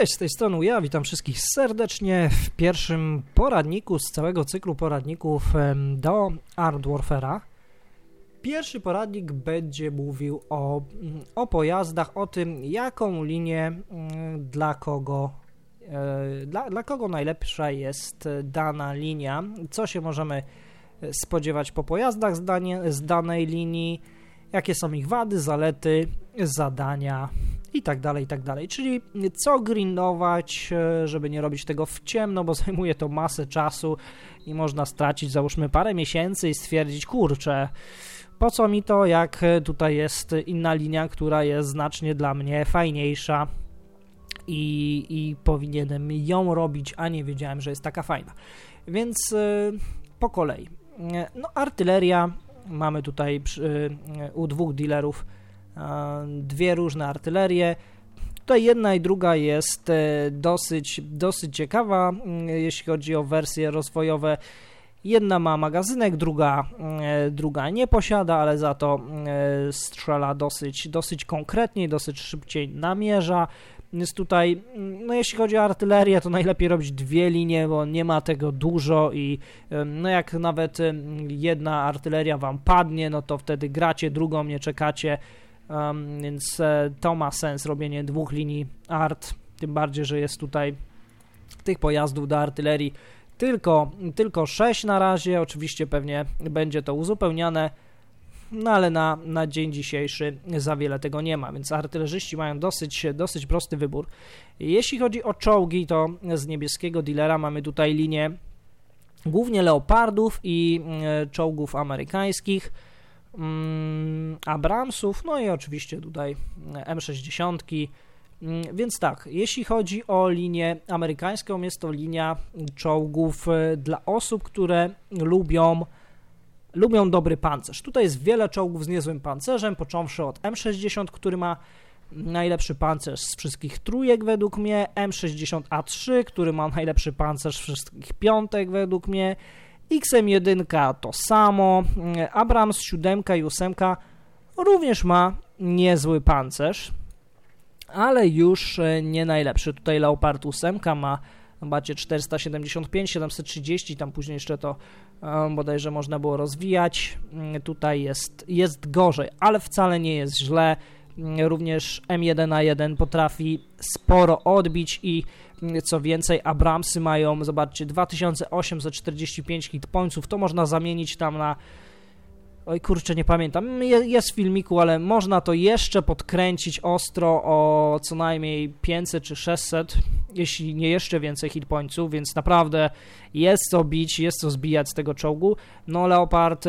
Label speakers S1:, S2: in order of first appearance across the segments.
S1: Cześć, z tej strony ja witam wszystkich serdecznie w pierwszym poradniku z całego cyklu poradników do Art Warfare'a. Pierwszy poradnik będzie mówił o, mm, o pojazdach, o tym jaką linię mm, dla kogo e, dla, dla kogo najlepsza jest e, dana linia, co się możemy e, spodziewać po pojazdach z, danie, z danej linii, jakie są ich wady, zalety, zadania i tak dalej, i tak dalej. Czyli co grindować, e, żeby nie robić tego w ciemno, bo zajmuje to masę czasu i można stracić załóżmy parę miesięcy i stwierdzić, kurczę, po co mi to, jak tutaj jest inna linia, która jest znacznie dla mnie fajniejsza i, i powinienem ją robić, a nie wiedziałem, że jest taka fajna. Więc e, po kolei. E, no, artyleria mamy tutaj przy, u dwóch dealerów dwie różne artylerie. Tutaj jedna i druga jest e, dosyć, dosyć ciekawa, jeśli chodzi o wersje rozwojowe. Jedna ma magazynek, druga, e, druga nie posiada, ale za to e, strzela dosyć, dosyć konkretnie, dosyć szybciej namierza. Więc tutaj, no jeśli chodzi o artylerię, to najlepiej robić dwie linie, bo nie ma tego dużo i no jak nawet jedna artyleria wam padnie, no to wtedy gracie drugą, nie czekacie Um, więc e, to ma sens robienie dwóch linii art, tym bardziej, że jest tutaj tych pojazdów do artylerii tylko, tylko 6 na razie. Oczywiście pewnie będzie to uzupełniane, no ale na, na dzień dzisiejszy za wiele tego nie ma, więc artylerzyści mają dosyć, dosyć prosty wybór. Jeśli chodzi o czołgi, to z niebieskiego dealera mamy tutaj linię głównie leopardów i e, czołgów amerykańskich. Mm, Abramsów, no i oczywiście tutaj e, M60. Mm, więc tak, jeśli chodzi o linię amerykańską, jest to linia czołgów e, dla osób, które lubią, lubią dobry pancerz. Tutaj jest wiele czołgów z niezłym pancerzem, począwszy od M60, który ma najlepszy pancerz z wszystkich trójek według mnie, M60A3, który ma najlepszy pancerz z wszystkich piątek według mnie, XM1 to samo, mm, Abrams 7 i 8 również ma niezły pancerz, ale już e, nie najlepszy. Tutaj Leopard 8 ma macie 475, 730, tam później jeszcze to bodajże można było rozwijać. Mm, tutaj jest, jest gorzej, ale wcale nie jest źle. Mm, również M1A1 potrafi sporo odbić i co więcej, Abramsy mają, zobaczcie, 2845 hit pointsów. To można zamienić tam na Oj kurczę, nie pamiętam. Jest w filmiku, ale można to jeszcze podkręcić ostro o co najmniej 500 czy 600 jeśli nie jeszcze więcej hitpointów, więc naprawdę jest co bić, jest co zbijać z tego czołgu. No Leopard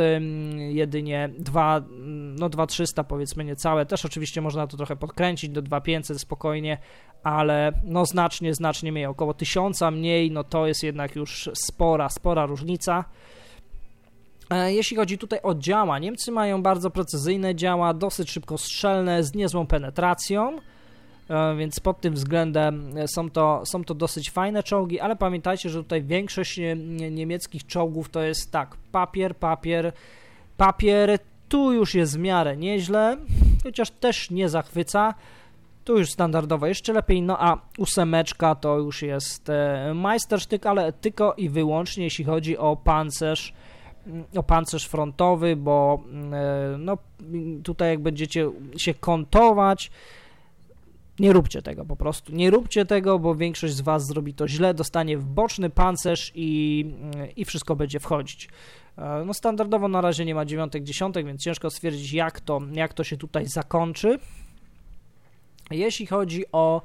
S1: jedynie 2, no 2300 powiedzmy niecałe, też oczywiście można to trochę podkręcić do 2500 spokojnie, ale no znacznie, znacznie mniej, około 1000 mniej, no to jest jednak już spora, spora różnica. E, jeśli chodzi tutaj o działa, Niemcy mają bardzo precyzyjne działa, dosyć szybkostrzelne, z niezłą penetracją. E, więc pod tym względem e, są to, są to dosyć fajne czołgi, ale pamiętajcie, że tutaj większość e, niemieckich czołgów to jest tak, papier, papier, papier, tu już jest w miarę nieźle, chociaż też nie zachwyca, tu już standardowo jeszcze lepiej, no a ósemeczka to już jest majstersztyk, ale tylko i wyłącznie jeśli chodzi o pancerz, mm, o pancerz frontowy, bo mm, no, tutaj jak będziecie się kontować, nie róbcie tego po prostu. Nie róbcie tego, bo większość z Was zrobi to źle, dostanie w boczny pancerz i, mm, i wszystko będzie wchodzić. E, no standardowo na razie nie ma dziewiątek, dziesiątek, więc ciężko stwierdzić, jak to, jak to się tutaj zakończy. Jeśli chodzi o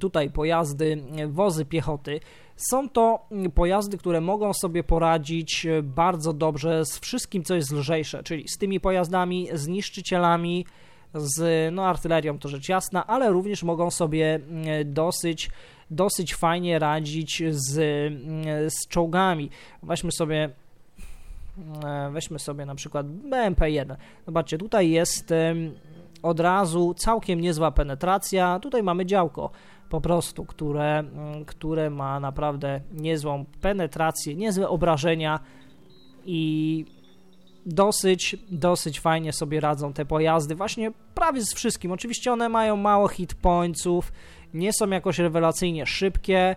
S1: tutaj pojazdy, e, wozy piechoty. Są to mm, pojazdy, które mogą sobie poradzić e, bardzo dobrze z wszystkim, co jest lżejsze, czyli z tymi pojazdami, z niszczycielami, z no, artylerią to rzecz jasna, ale również mogą sobie mm, dosyć dosyć fajnie radzić z, mm, z czołgami. Weźmy sobie mm, weźmy sobie na przykład BMP-1. Zobaczcie, tutaj jest od razu całkiem niezła penetracja. Tutaj mamy działko po prostu, które, które ma naprawdę niezłą penetrację, niezłe obrażenia i dosyć, dosyć fajnie sobie radzą te pojazdy, właśnie prawie z wszystkim. Oczywiście one mają mało hit pointsów, nie są jakoś rewelacyjnie szybkie,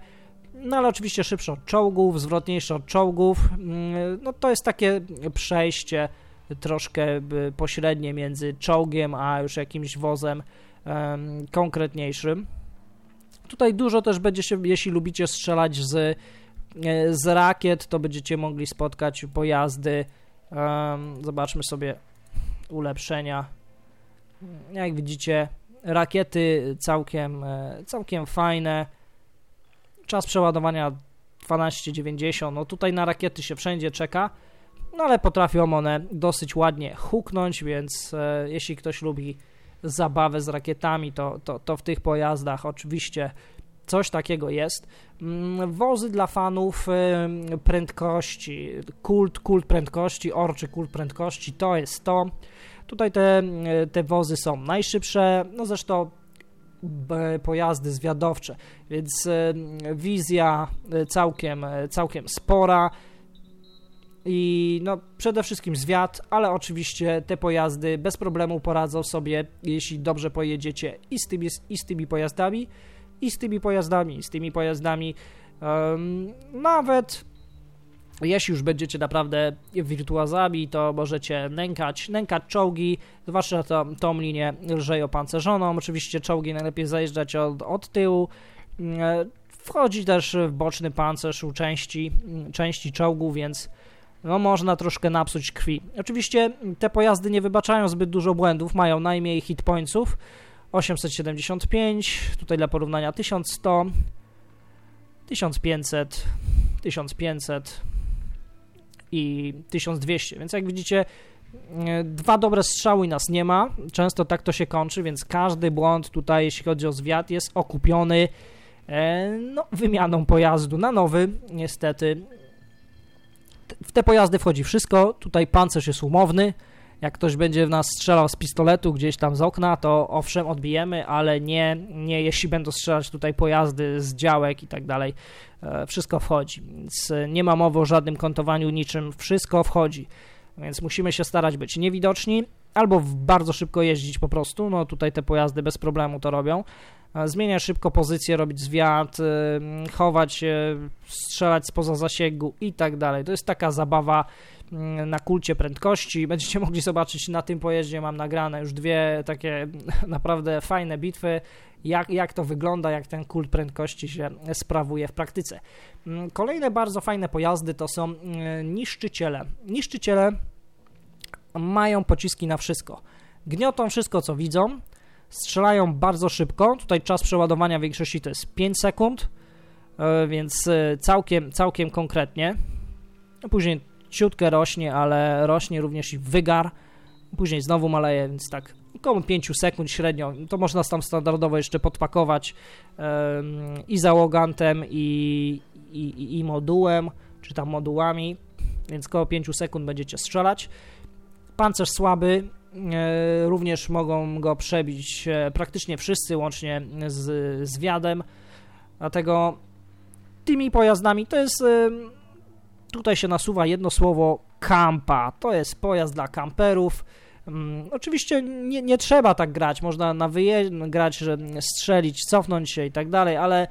S1: no ale oczywiście szybsze od czołgów, zwrotniejsze od czołgów. Mm, no to jest takie przejście troszkę y, pośrednie między czołgiem a już jakimś wozem um, konkretniejszym. Tutaj dużo też będzie się, jeśli lubicie strzelać z, e, z rakiet, to będziecie mogli spotkać pojazdy Zobaczmy sobie ulepszenia. Jak widzicie, rakiety całkiem, e, całkiem fajne. Czas przeładowania 12,90. No tutaj na rakiety się wszędzie czeka, no ale potrafią one dosyć ładnie huknąć, więc e, jeśli ktoś lubi zabawę z rakietami, to, to, to w tych pojazdach oczywiście Coś takiego jest. Mm, wozy dla fanów prędkości, kult, kult prędkości, orczy kult prędkości, to jest to. Tutaj te, te wozy są najszybsze, no zresztą pojazdy zwiadowcze, więc wizja e, całkiem, e, całkiem spora i no, przede wszystkim zwiat, ale oczywiście te pojazdy bez problemu poradzą sobie, jeśli dobrze pojedziecie i z tymi, i z tymi pojazdami, i z tymi pojazdami, z tymi pojazdami um, nawet jeśli już będziecie naprawdę wirtuazami, to możecie nękać, nękać czołgi, zwłaszcza to, tą linię lżej opancerzoną. Oczywiście czołgi najlepiej zajeżdżać od, od tyłu. E, wchodzi też w boczny pancerz u części, części czołgu, więc no, można troszkę napsuć krwi. Oczywiście te pojazdy nie wybaczają zbyt dużo błędów, mają najmniej pointsów, 875, tutaj dla porównania 1100, 1500, 1500 i 1200, więc jak widzicie e, dwa dobre strzały nas nie ma, często tak to się kończy, więc każdy błąd tutaj jeśli chodzi o zwiat jest okupiony e, no, wymianą pojazdu na nowy, niestety w te pojazdy wchodzi wszystko, tutaj pancerz jest umowny, jak ktoś będzie w nas strzelał z pistoletu gdzieś tam z okna, to owszem, odbijemy, ale nie, nie jeśli będą strzelać tutaj pojazdy z działek i tak dalej. E, wszystko wchodzi. Więc e, nie ma mowy o żadnym kontowaniu niczym. Wszystko wchodzi. Więc musimy się starać być niewidoczni albo bardzo szybko jeździć po prostu. No tutaj te pojazdy bez problemu to robią e, zmieniać szybko pozycję, robić zwiat, chować, strzelać spoza zasięgu i tak dalej. To jest taka zabawa Mm, na kulcie prędkości. Będziecie mogli zobaczyć na tym pojeździe, mam nagrane już dwie takie naprawdę fajne bitwy, jak, jak to wygląda, jak ten kult prędkości się sprawuje w praktyce. Mm, kolejne bardzo fajne pojazdy to są mm, niszczyciele. Niszczyciele mają pociski na wszystko. Gniotą wszystko, co widzą, strzelają bardzo szybko. Tutaj czas przeładowania w większości to jest 5 sekund, e, więc e, całkiem, całkiem konkretnie. Później ciutkę rośnie, ale rośnie również i wygar. Później znowu maleje, więc tak około 5 sekund średnio. To można tam standardowo jeszcze podpakować yy, i załogantem, i, i, i modułem, czy tam modułami, więc około 5 sekund będziecie strzelać. Pancerz słaby, e, również mogą go przebić e, praktycznie wszyscy, łącznie z, z wiadem. Dlatego tymi pojazdami to jest Tutaj się nasuwa jedno słowo kampa. To jest pojazd dla kamperów. Hmm, oczywiście nie, nie, trzeba tak grać, można na wyjeździe grać, że strzelić, cofnąć się i tak dalej, ale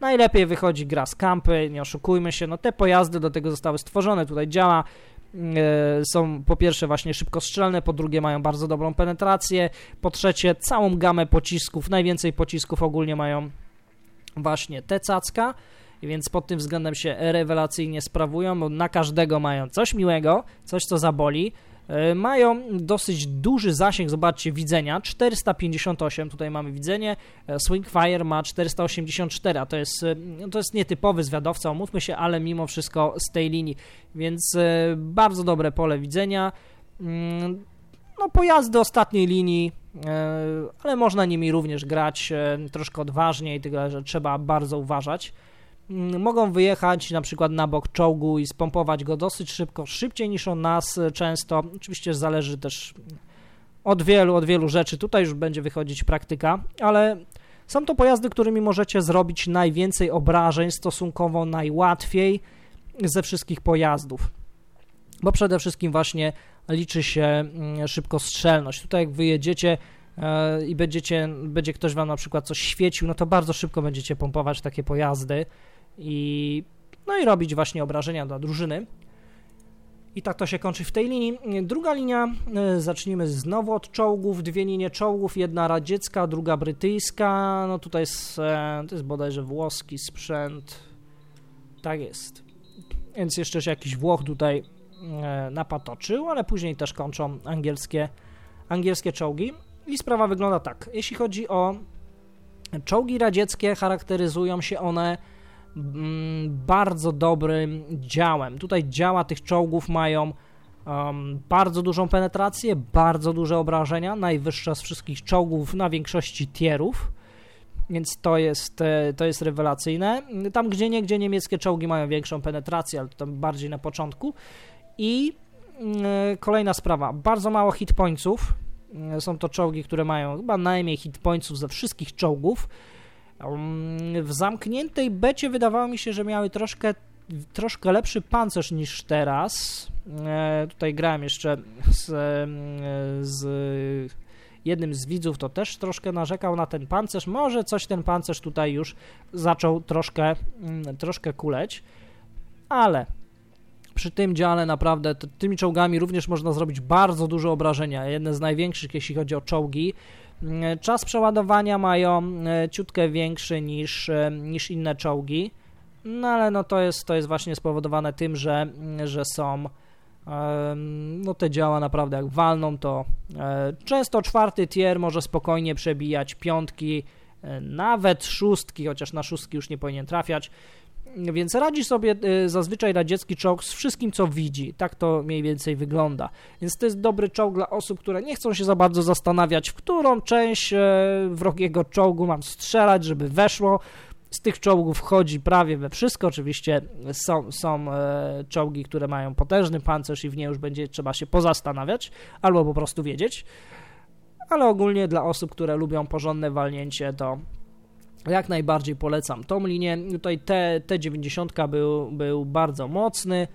S1: najlepiej wychodzi gra z kampy, nie oszukujmy się, no te pojazdy do tego zostały stworzone, tutaj działa, yy, są po pierwsze właśnie szybkostrzelne, po drugie mają bardzo dobrą penetrację, po trzecie całą gamę pocisków, najwięcej pocisków ogólnie mają właśnie te cacka, więc pod tym względem się rewelacyjnie sprawują. Na każdego mają coś miłego, coś co zaboli. E, mają dosyć duży zasięg, zobaczcie, widzenia, 458, tutaj mamy widzenie, e, Swingfire ma 484, a to jest, e, no, to jest nietypowy zwiadowca, omówmy się, ale mimo wszystko z tej linii, więc bardzo dobre pole widzenia, mm, no pojazdy ostatniej linii, ale można nimi również grać troszkę odważniej, tyle że trzeba bardzo uważać. Mm, mogą wyjechać na przykład na bok czołgu i spompować go dosyć szybko, szybciej niż on nas y, często. Oczywiście zależy też od wielu, od wielu rzeczy. Tutaj już będzie wychodzić praktyka, ale są to pojazdy, którymi możecie zrobić najwięcej obrażeń, stosunkowo najłatwiej ze wszystkich pojazdów. Bo przede wszystkim właśnie liczy się mm, szybkostrzelność. Tutaj jak wyjedziecie e, i będziecie, będzie ktoś wam na przykład coś świecił, no to bardzo szybko będziecie pompować takie pojazdy i, no i robić właśnie obrażenia dla drużyny. I tak to się kończy w tej linii. Druga linia, e, zacznijmy znowu od czołgów, dwie linie czołgów, jedna radziecka, druga brytyjska, no tutaj jest, to jest bodajże włoski sprzęt, tak jest. Więc jeszcze się jakiś Włoch tutaj e, napatoczył, ale później też kończą angielskie, angielskie czołgi. I sprawa wygląda tak, jeśli chodzi o czołgi radzieckie, charakteryzują się one Mm, bardzo dobrym działem. Tutaj działa tych czołgów mają um, bardzo dużą penetrację, bardzo duże obrażenia, najwyższa z wszystkich czołgów na większości tierów. Więc to jest, e, to jest rewelacyjne. Tam gdzie niegdzie niemieckie czołgi mają większą penetrację, ale to bardziej na początku. I mm, e, kolejna sprawa, bardzo mało hitpointów. E, są to czołgi, które mają chyba najmniej hitpointów ze wszystkich czołgów Mm, w zamkniętej becie wydawało mi się, że miały troszkę, troszkę lepszy pancerz niż teraz. E, tutaj grałem jeszcze z, e, z jednym z widzów to też troszkę narzekał na ten pancerz. Może coś ten pancerz tutaj już zaczął troszkę, mm, troszkę kuleć, ale przy tym dziale naprawdę tymi czołgami również można zrobić bardzo dużo obrażenia. Jedne z największych, jeśli chodzi o czołgi. E, czas przeładowania mają e, ciutkę większy niż, e, niż inne czołgi, no ale no to jest, to jest właśnie spowodowane tym, że, mm, że są no te działa naprawdę jak walną to często czwarty tier może spokojnie przebijać piątki, nawet szóstki, chociaż na szóstki już nie powinien trafiać. Więc radzi sobie y, zazwyczaj radziecki czołg z wszystkim, co widzi. Tak to mniej więcej wygląda. Więc to jest dobry czołg dla osób, które nie chcą się za bardzo zastanawiać, w którą część e, wrogiego czołgu mam strzelać, żeby weszło. Z tych czołgów wchodzi prawie we wszystko. Oczywiście są, są e, czołgi, które mają potężny pancerz i w nie już będzie trzeba się pozastanawiać albo po prostu wiedzieć. Ale ogólnie dla osób, które lubią porządne walnięcie, to jak najbardziej polecam tą linię. Tutaj T, 90 był, był bardzo mocny.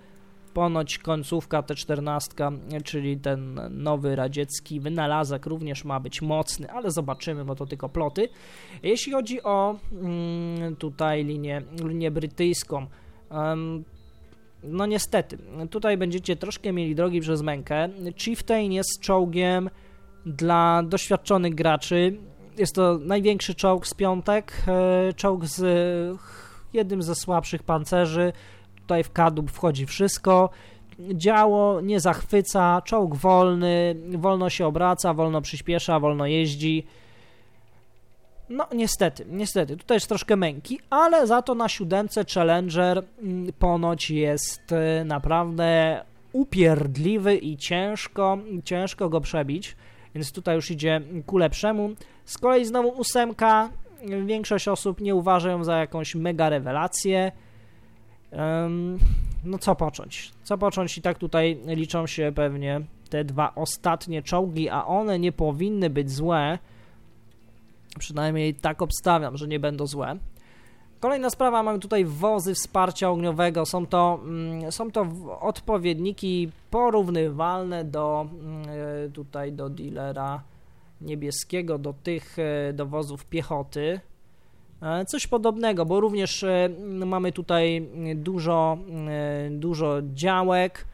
S1: Ponoć końcówka T14, czyli ten nowy radziecki wynalazek również ma być mocny, ale zobaczymy, bo to tylko ploty. Jeśli chodzi o mm, tutaj linię, linię brytyjską, no niestety, tutaj będziecie troszkę mieli drogi przez mękę. Chieftain jest czołgiem dla doświadczonych graczy, jest to największy czołg z piątek, e, czołg z jednym ze słabszych pancerzy. Tutaj w kadłub wchodzi wszystko. Działo nie zachwyca, czołg wolny, wolno się obraca, wolno przyspiesza, wolno jeździ. No niestety, niestety, tutaj jest troszkę męki, ale za to na siódemce Challenger mm, ponoć jest e, naprawdę upierdliwy i ciężko, ciężko go przebić więc tutaj już idzie ku lepszemu. Z kolei znowu ósemka, większość osób nie uważa ją za jakąś mega rewelację. no co począć? Co począć i tak tutaj liczą się pewnie te dwa ostatnie czołgi, a one nie powinny być złe. Przynajmniej tak obstawiam, że nie będą złe. Kolejna sprawa, mamy tutaj wozy wsparcia ogniowego. Są to, mm, są to odpowiedniki porównywalne do mm, e, tutaj do dealera niebieskiego, do tych e, do wozów piechoty. E, coś podobnego, bo również mm, mamy tutaj dużo, dużo działek.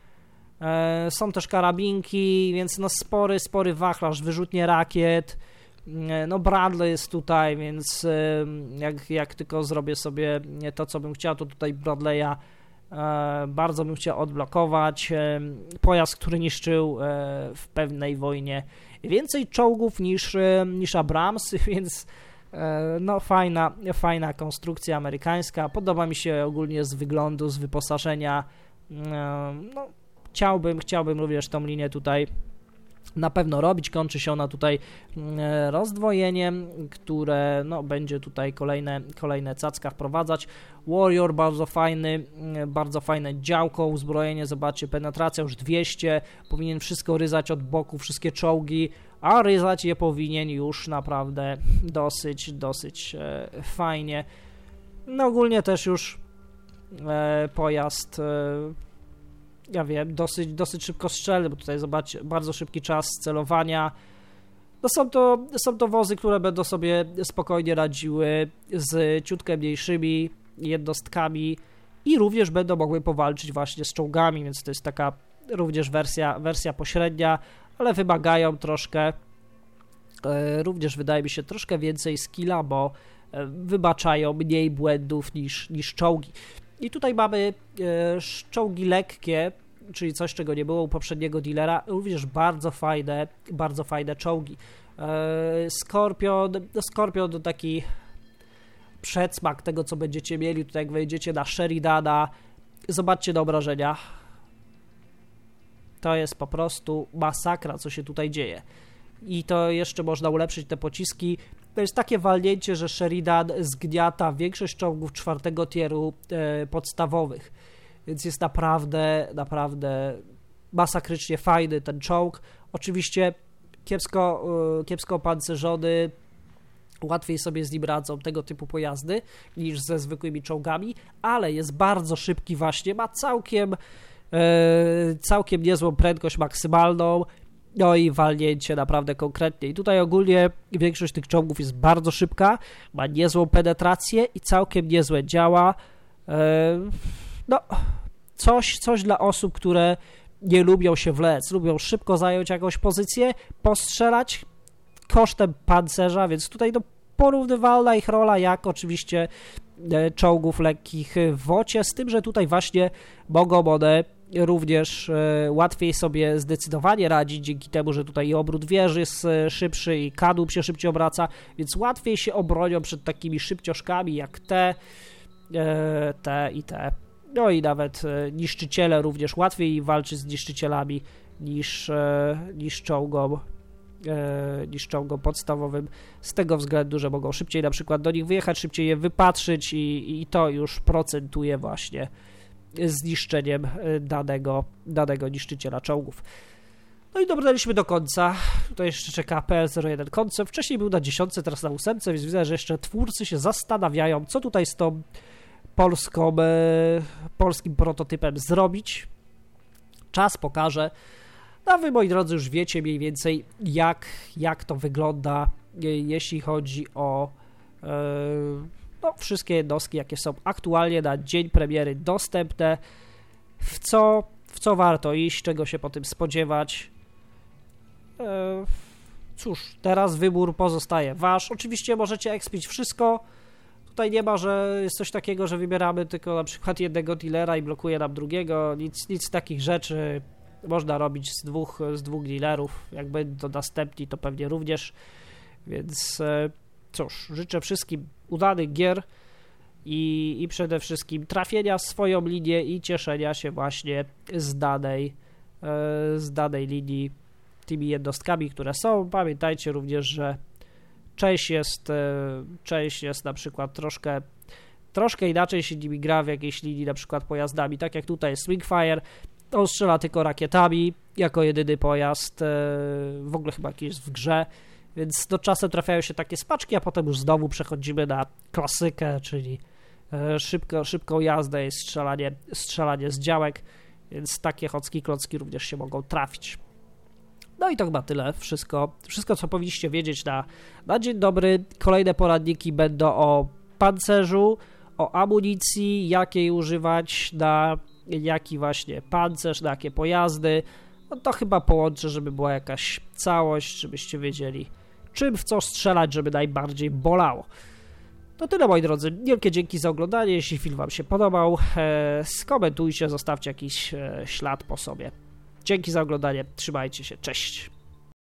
S1: Są też karabinki, więc no spory, spory wachlarz, wyrzutnie rakiet E, no, Bradley jest tutaj, więc jak, jak tylko zrobię sobie e, to, co bym chciał, to tutaj Bradley'a e, bardzo bym chciał odblokować. Pojazd, który niszczył w pewnej wojnie więcej czołgów niż, niż Abrams, więc no fajna, fajna konstrukcja amerykańska. Podoba mi się ogólnie z wyglądu, z wyposażenia. No, chciałbym, chciałbym również tą linię tutaj na pewno robić. Kończy się ona tutaj mm, e, rozdwojeniem, które no, będzie tutaj kolejne, kolejne cacka wprowadzać. Warrior bardzo fajny, mm, bardzo fajne działko, uzbrojenie, zobaczcie, penetracja już 200, powinien wszystko ryzać od boku, wszystkie czołgi, a ryzać je powinien już naprawdę dosyć, dosyć e, fajnie. No ogólnie też już e, pojazd ja wiem, dosyć, dosyć szybko strzelny, bo tutaj zobaczcie, bardzo szybki czas celowania. No są, to, są to wozy, które będą sobie spokojnie radziły z ciutkę mniejszymi jednostkami i również będą mogły powalczyć właśnie z czołgami, więc to jest taka również wersja, wersja pośrednia, ale wymagają troszkę, e, również wydaje mi się, troszkę więcej skilla, bo e, wybaczają mniej błędów niż, niż czołgi. I tutaj mamy e, szczągi lekkie, czyli coś, czego nie było u poprzedniego dealera, również bardzo fajne, bardzo fajne czołgi. E, Skorpion, Skorpion to taki przedsmak tego, co będziecie mieli tutaj, jak wejdziecie na Sheridana. Zobaczcie do obrażenia. To jest po prostu masakra, co się tutaj dzieje. I to jeszcze można ulepszyć te pociski. To jest takie walnięcie, że Sheridan zgniata większość czołgów czwartego tieru e, podstawowych, więc jest naprawdę, naprawdę masakrycznie fajny ten czołg. Oczywiście kiepsko, e, kiepsko pancerzony, łatwiej sobie z nim radzą tego typu pojazdy niż ze zwykłymi czołgami, ale jest bardzo szybki właśnie, ma całkiem, e, całkiem niezłą prędkość maksymalną, no i walnięcie naprawdę konkretnie. I tutaj ogólnie większość tych czołgów jest bardzo szybka, ma niezłą penetrację i całkiem niezłe działa. E, no, coś, coś dla osób, które nie lubią się wlec, lubią szybko zająć jakąś pozycję, postrzelać kosztem pancerza, więc tutaj no, porównywalna ich rola jak oczywiście e, czołgów lekkich w wocie, z tym, że tutaj właśnie mogą one również e, łatwiej sobie zdecydowanie radzić dzięki temu, że tutaj i obrót wieży jest e, szybszy i kadłub się szybciej obraca, więc łatwiej się obronią przed takimi szybcioszkami jak te, e, te i te. No i nawet niszczyciele również łatwiej walczy z niszczycielami niż, niż czołgom niż czołgom podstawowym z tego względu, że mogą szybciej na przykład do nich wyjechać, szybciej je wypatrzyć i, i to już procentuje właśnie zniszczeniem e, danego, danego niszczyciela czołgów. No i dobraliśmy do końca. To jeszcze czeka PL01 koncert. Wcześniej był na dziesiątce, teraz na ósemce, więc widzę, że jeszcze twórcy się zastanawiają, co tutaj z tą polską, e, polskim prototypem zrobić. Czas pokaże. No a wy, moi drodzy, już wiecie mniej więcej, jak, jak to wygląda, e, jeśli chodzi o no, wszystkie jednostki, jakie są aktualnie na dzień premiery dostępne, w co, w co warto iść, czego się po tym spodziewać. E, cóż, teraz wybór pozostaje wasz. Oczywiście możecie ekspić wszystko. Tutaj nie ma, że jest coś takiego, że wybieramy tylko na przykład jednego dealera i blokuje nam drugiego. Nic, nic takich rzeczy można robić z dwóch, z dwóch dealerów. Jak będą następni, to pewnie również. Więc e, cóż, życzę wszystkim udanych gier i, i przede wszystkim trafienia w swoją linię i cieszenia się właśnie z danej, e, z danej linii tymi jednostkami, które są. Pamiętajcie również, że część jest, e, część jest na przykład troszkę troszkę inaczej się nimi gra w jakiejś linii, na przykład pojazdami, tak jak tutaj swingfire on strzela tylko rakietami, jako jedyny pojazd, e, w ogóle chyba jakiś w grze, więc do czasem trafiają się takie spaczki, a potem już znowu przechodzimy na klasykę, czyli e, szybko, szybką jazdę i strzelanie, strzelanie z działek, więc takie chocki klocki również się mogą trafić. No i to chyba tyle. Wszystko, wszystko co powinniście wiedzieć na, na dzień dobry. Kolejne poradniki będą o pancerzu, o amunicji, jakiej używać, na jaki właśnie pancerz, na jakie pojazdy. No to chyba połączę, żeby była jakaś całość, żebyście wiedzieli, czym w co strzelać, żeby najbardziej bolało. To tyle moi drodzy, wielkie dzięki za oglądanie, jeśli film Wam się podobał, e, skomentujcie, zostawcie jakiś e, ślad po sobie. Dzięki za oglądanie, trzymajcie się, cześć!